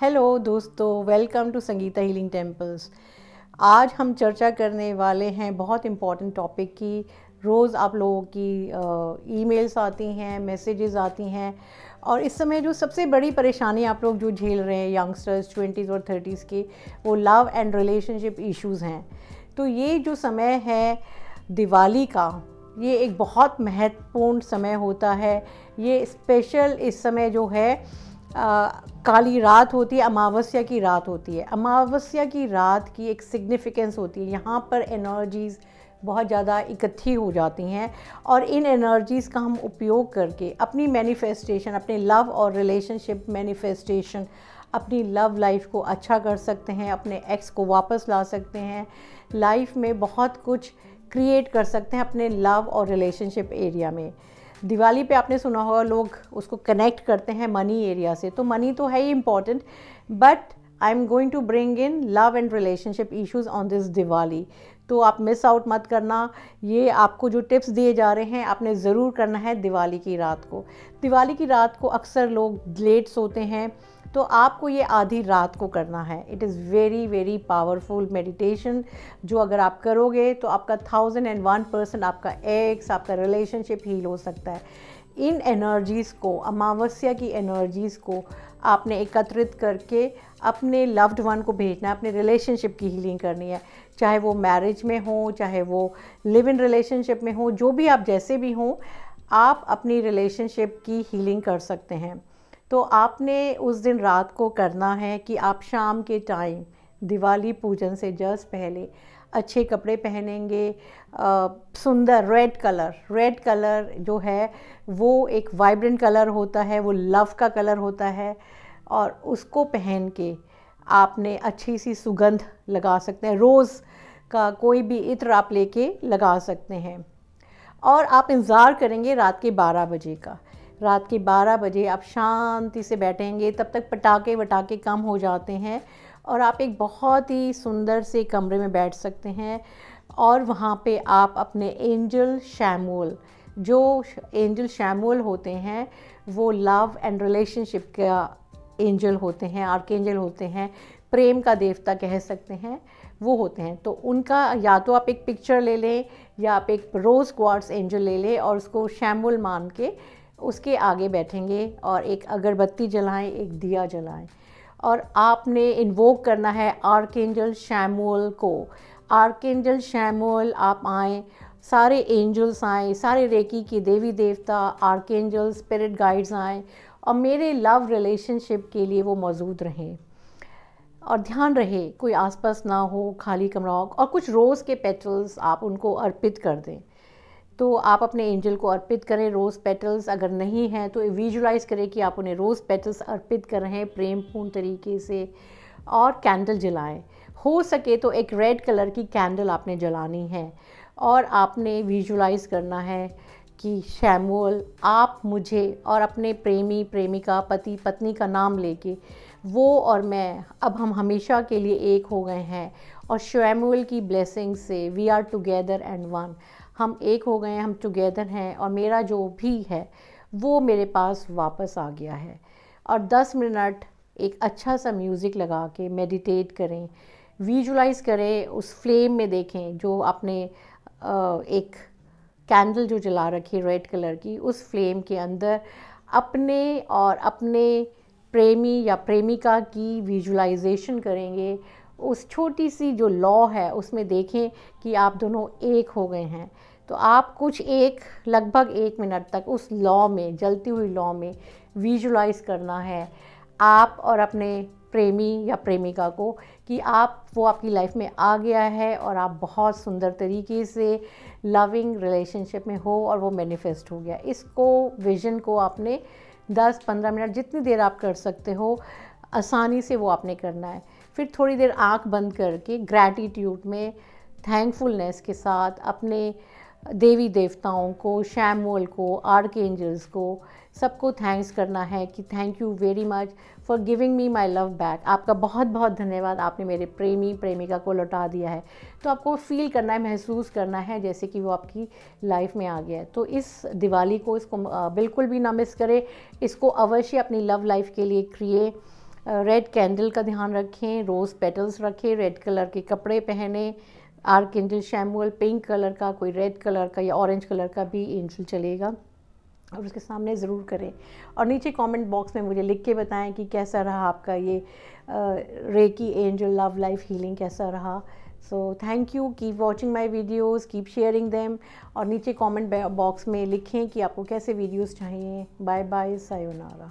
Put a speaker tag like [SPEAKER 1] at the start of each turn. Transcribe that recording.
[SPEAKER 1] hello दोस्तों welcome to Sangeeta healing temples आज हम चर्चा करने वाले हैं बहुत इम्पॉर्टेंट टॉपिक की रोज़ आप लोगों की ईमेल्स आती हैं मैसेजेस आती हैं और इस समय जो सबसे बड़ी परेशानी आप लोग जो झेल रहे हैं यंगस्टर्स ट्वेंटीज़ और थर्टीज़ की वो लव एंड रिलेशनशिप इश्यूज़ हैं तो ये जो समय है दिवाली का ये एक बहुत महत्वपूर्ण समय होता है ये स्पेशल इस समय जो है आ, काली रात होती है अमावस्या की रात होती है अमावस्या की रात की एक सिग्निफिकेंस होती है यहाँ पर एनर्जीज़ बहुत ज़्यादा इकट्ठी हो जाती हैं और इन एनर्जीज़ का हम उपयोग करके अपनी मैनिफेस्टेशन अपने लव और रिलेशनशिप मैनिफेस्टेशन अपनी लव लाइफ को अच्छा कर सकते हैं अपने एक्स को वापस ला सकते हैं लाइफ में बहुत कुछ क्रिएट कर सकते हैं अपने लव और रिलेशनशिप एरिया में दिवाली पे आपने सुना होगा लोग उसको कनेक्ट करते हैं मनी एरिया से तो मनी तो है ही important but I am going to bring in love and relationship issues on this Diwali तो आप मिस आउट मत करना ये आपको जो टिप्स दिए जा रहे हैं आपने ज़रूर करना है दिवाली की रात को दिवाली की रात को अक्सर लोग लेट सोते हैं तो आपको ये आधी रात को करना है it is very very powerful meditation जो अगर आप करोगे तो आपका थाउजेंड एंड वन परसेंट आपका एक्स आपका रिलेशनशिप हील हो सकता है इन एनर्जीज़ को अमावस्या की एनर्जीज़ को आपने एकत्रित करके अपने लव्ड वन को भेजना है अपने रिलेशनशिप की हीलिंग करनी है चाहे वो मैरिज में हो चाहे वो लिव इन रिलेशनशिप में हो जो भी आप जैसे भी हों आप अपनी रिलेशनशिप की हीलिंग कर सकते हैं तो आपने उस दिन रात को करना है कि आप शाम के टाइम दिवाली पूजन से जस्ट पहले अच्छे कपड़े पहनेंगे सुंदर रेड कलर रेड कलर जो है वो एक वाइब्रेंट कलर होता है वो लव का कलर होता है और उसको पहन के आपने अच्छी सी सुगंध लगा सकते हैं रोज़ का कोई भी इत्र आप लेके लगा सकते हैं और आप इंतज़ार करेंगे रात के 12 बजे का रात के 12 बजे आप शांति से बैठेंगे तब तक पटाखे वटाखे कम हो जाते हैं और आप एक बहुत ही सुंदर से कमरे में बैठ सकते हैं और वहाँ पे आप अपने एंजल शैमोल जो एंजल शैमोल होते हैं वो लव एंड रिलेशनशिप का एंजल होते हैं आर्क एंजल होते हैं प्रेम का देवता कह सकते हैं वो होते हैं तो उनका या तो आप एक पिक्चर ले लें या आप एक रोज़ क्वार्ट्स एंजल ले लें और उसको शैमुल मान के उसके आगे बैठेंगे और एक अगरबत्ती जलाएं एक दिया जलाएं और आपने इन्वोक करना है आर्केंजल शैमुअल को आर्केंजल शैमुअल आप आएँ सारे एंजल्स आएँ सारे रेकी के देवी देवता एंजल स्पिरिट गाइड्स आएँ और मेरे लव रिलेशनशिप के लिए वो मौजूद रहें और ध्यान रहे कोई आसपास ना हो खाली कमरा हो और कुछ रोज़ के पेटल्स आप उनको अर्पित कर दें तो आप अपने एंजल को अर्पित करें रोज़ पेटल्स अगर नहीं हैं तो विजुलाइज करें कि आप उन्हें रोज़ पेटल्स अर्पित कर रहे हैं प्रेमपूर्ण तरीके से और कैंडल जलाएं हो सके तो एक रेड कलर की कैंडल आपने जलानी है और आपने विजुलाइज करना है कि शैमुअल आप मुझे और अपने प्रेमी प्रेमिका पति पत्नी का नाम लेके वो और मैं अब हम हमेशा के लिए एक हो गए हैं और शैमुअल की ब्लेसिंग से we are together and one हम एक हो गए हम टुगेदर हैं और मेरा जो भी है वो मेरे पास वापस आ गया है और 10 मिनट एक अच्छा सा म्यूज़िक लगा के मेडिटेट करें विजुलाइज़ करें उस फ्लेम में देखें जो आपने एक कैंडल जो जला रखी है रेड कलर की उस फ्लेम के अंदर अपने और अपने प्रेमी या प्रेमिका की विजुलाइजेशन करेंगे उस छोटी सी जो लॉ है उसमें देखें कि आप दोनों एक हो गए हैं तो आप कुछ एक लगभग एक मिनट तक उस लॉ में जलती हुई लॉ में विजुलाइज करना है आप और अपने प्रेमी या प्रेमिका को कि आप वो आपकी लाइफ में आ गया है और आप बहुत सुंदर तरीके से लविंग रिलेशनशिप में हो और वो मैनिफेस्ट हो गया इसको विजन को आपने 10-15 मिनट जितनी देर आप कर सकते हो आसानी से वो आपने करना है फिर थोड़ी देर आंख बंद करके ग्रैटिट्यूड में थैंकफुलनेस के साथ अपने देवी देवताओं को शैमोल को आर्क एंजल्स को सबको थैंक्स करना है कि thank you very much for giving me my love back आपका बहुत बहुत धन्यवाद आपने मेरे प्रेमी प्रेमिका को लौटा दिया है तो आपको फील करना है महसूस करना है जैसे कि वो आपकी लाइफ में आ गया है तो इस दिवाली को इसको बिल्कुल भी ना मिस करें इसको अवश्य अपनी लव लाइफ के लिए क्रिए रेड कैंडल का ध्यान रखें रोज़ पेटल्स रखें रेड कलर के कपड़े पहने archangel Chamuel pink colour का कोई रेड कलर का या ऑरेंज कलर का भी एंजल चलेगा और उसके सामने ज़रूर करें और नीचे कमेंट बॉक्स में मुझे लिख के बताएं कि कैसा रहा आपका ये reiki angel love life healing कैसा रहा so thank you keep watching my videos keep sharing them और नीचे कमेंट बॉक्स में लिखें कि आपको कैसे वीडियोज़ चाहिए बाय बाय सायोनारा